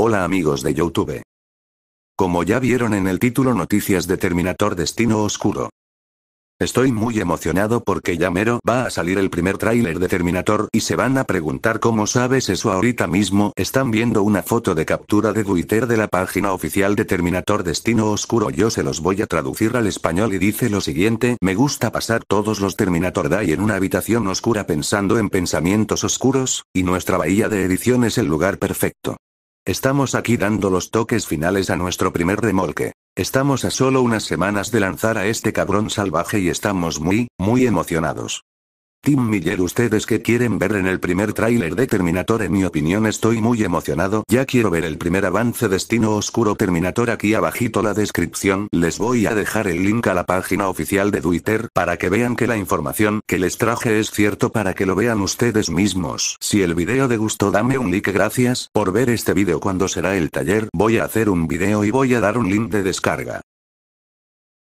Hola amigos de Youtube. Como ya vieron en el título Noticias de Terminator Destino Oscuro. Estoy muy emocionado porque ya mero va a salir el primer tráiler de Terminator y se van a preguntar cómo sabes eso ahorita mismo. Están viendo una foto de captura de Twitter de la página oficial de Terminator Destino Oscuro. Yo se los voy a traducir al español y dice lo siguiente. Me gusta pasar todos los Terminator Day en una habitación oscura pensando en pensamientos oscuros, y nuestra bahía de edición es el lugar perfecto. Estamos aquí dando los toques finales a nuestro primer remolque. Estamos a solo unas semanas de lanzar a este cabrón salvaje y estamos muy, muy emocionados. Tim Miller ustedes que quieren ver en el primer tráiler de Terminator en mi opinión estoy muy emocionado ya quiero ver el primer avance Destino Oscuro Terminator aquí abajito la descripción les voy a dejar el link a la página oficial de Twitter para que vean que la información que les traje es cierto para que lo vean ustedes mismos si el video de gusto dame un like gracias por ver este video cuando será el taller voy a hacer un video y voy a dar un link de descarga